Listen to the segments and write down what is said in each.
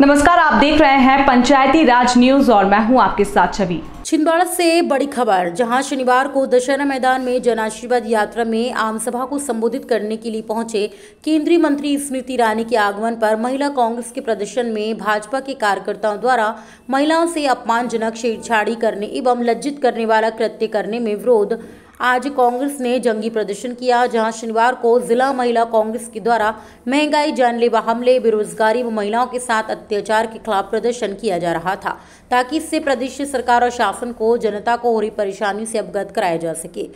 नमस्कार आप देख रहे हैं पंचायती राज न्यूज और मैं हूं आपके साथ छवि छिंदवाड़ा से बड़ी खबर जहां शनिवार को दशहरा मैदान में जन आशीर्वाद यात्रा में आम सभा को संबोधित करने के लिए पहुंचे केंद्रीय मंत्री स्मृति ईरानी के आगमन पर महिला कांग्रेस के प्रदर्शन में भाजपा के कार्यकर्ताओं द्वारा महिलाओं से अपमानजनक छेड़छाड़ी करने एवं लज्जित करने वाला कृत्य करने में विरोध आज कांग्रेस ने जंगी प्रदर्शन किया जहां शनिवार को जिला महिला कांग्रेस के द्वारा महंगाई जानलेवा हमले बेरोजगारी व महिलाओं के साथ अत्याचार के खिलाफ प्रदर्शन किया जा रहा था ताकि इससे प्रदेश सरकार और शासन को जनता को हो रही परेशानी से अवगत कराया जा सके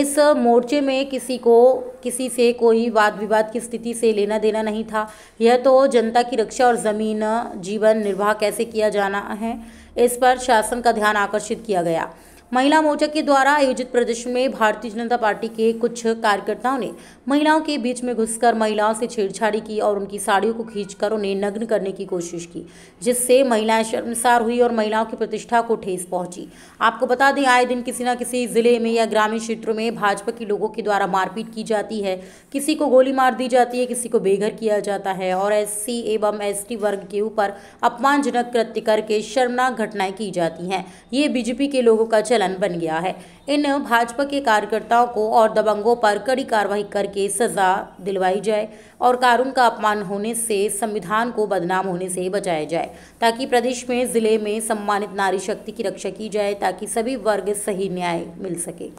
इस मोर्चे में किसी को किसी से कोई वाद विवाद की स्थिति से लेना देना नहीं था यह तो जनता की रक्षा और ज़मीन जीवन निर्वाह कैसे किया जाना है इस पर शासन का ध्यान आकर्षित किया गया महिला मोर्चा के द्वारा आयोजित प्रदर्शन में भारतीय जनता पार्टी के कुछ कार्यकर्ताओं ने महिलाओं के बीच में घुसकर महिलाओं से छेड़छाड़ी की और उनकी साड़ियों को खींचकर उन्हें नग्न करने की कोशिश की जिससे महिलाएं शर्मसार हुई और महिलाओं की प्रतिष्ठा को ठेस पहुंची आपको बता दें आए दिन किसी न किसी जिले में या ग्रामीण क्षेत्रों में भाजपा के लोगों के द्वारा मारपीट की जाती है किसी को गोली मार दी जाती है किसी को बेघर किया जाता है और एस एवं एस वर्ग के ऊपर अपमानजनक कृत्य करके शर्मनाक घटनाएं की जाती हैं ये बीजेपी के लोगों का चलन बन गया है इन भाजपा के कार्यकर्ताओं को और दबंगों पर कड़ी कार्रवाई करके सजा दिलवाई जाए और कानून का अपमान होने से संविधान को बदनाम होने से बचाया जाए ताकि प्रदेश में जिले में सम्मानित नारी शक्ति की रक्षा की जाए ताकि सभी वर्ग सही न्याय मिल सके